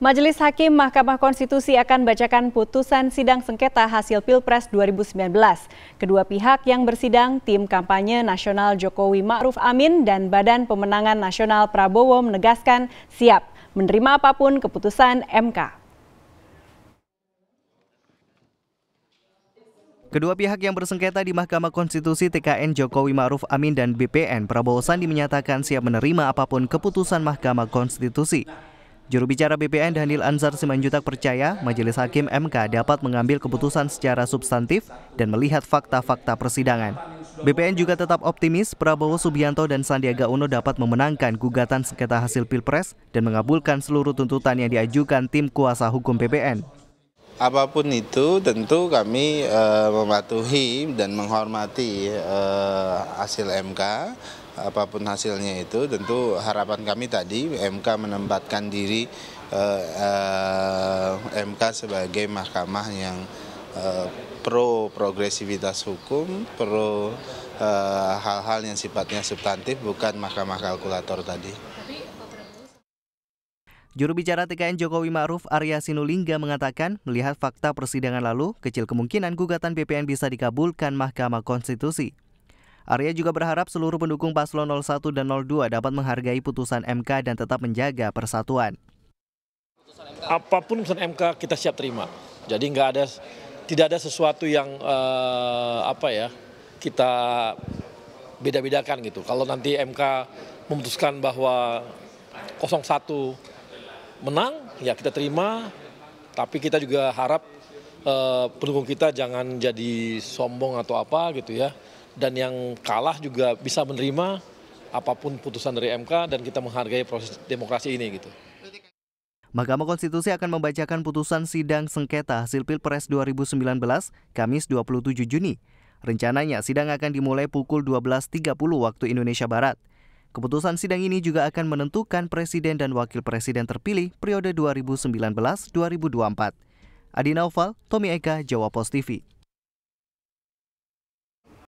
Majelis Hakim Mahkamah Konstitusi akan bacakan putusan sidang sengketa hasil Pilpres 2019. Kedua pihak yang bersidang, tim kampanye nasional Jokowi Ma'ruf Amin dan Badan Pemenangan Nasional Prabowo menegaskan siap menerima apapun keputusan MK. Kedua pihak yang bersengketa di Mahkamah Konstitusi TKN Jokowi Ma'ruf Amin dan BPN Prabowo Sandi menyatakan siap menerima apapun keputusan Mahkamah Konstitusi. Juru bicara BPN Daniel Anzar Simanjutak percaya Majelis Hakim MK dapat mengambil keputusan secara substantif dan melihat fakta-fakta persidangan. BPN juga tetap optimis Prabowo Subianto dan Sandiaga Uno dapat memenangkan gugatan sengketa hasil Pilpres dan mengabulkan seluruh tuntutan yang diajukan tim kuasa hukum BPN. Apapun itu tentu kami uh, mematuhi dan menghormati uh, hasil MK apapun hasilnya itu tentu harapan kami tadi MK menempatkan diri eh, eh, MK sebagai mahkamah yang eh, pro progresivitas hukum, pro eh, hal-hal eh, yang sifatnya substantif bukan mahkamah kalkulator tadi. Juru bicara TKN Jokowi Ma'ruf Arya Sinulinga mengatakan melihat fakta persidangan lalu, kecil kemungkinan gugatan BPN bisa dikabulkan Mahkamah Konstitusi. Arya juga berharap seluruh pendukung paslon 01 dan 02 dapat menghargai putusan MK dan tetap menjaga persatuan. Apapun putusan MK kita siap terima. Jadi nggak ada tidak ada sesuatu yang uh, apa ya kita beda-bedakan gitu. Kalau nanti MK memutuskan bahwa 01 menang, ya kita terima. Tapi kita juga harap eh, pendukung kita jangan jadi sombong atau apa gitu ya dan yang kalah juga bisa menerima apapun putusan dari MK dan kita menghargai proses demokrasi ini gitu. Mahkamah Konstitusi akan membacakan putusan sidang sengketa hasil Pilpres 2019 Kamis 27 Juni. Rencananya sidang akan dimulai pukul 12.30 waktu Indonesia Barat. Keputusan sidang ini juga akan menentukan presiden dan wakil presiden terpilih periode 2019-2024. Adi Naufal, Tommy Eka, Jawa Post TV.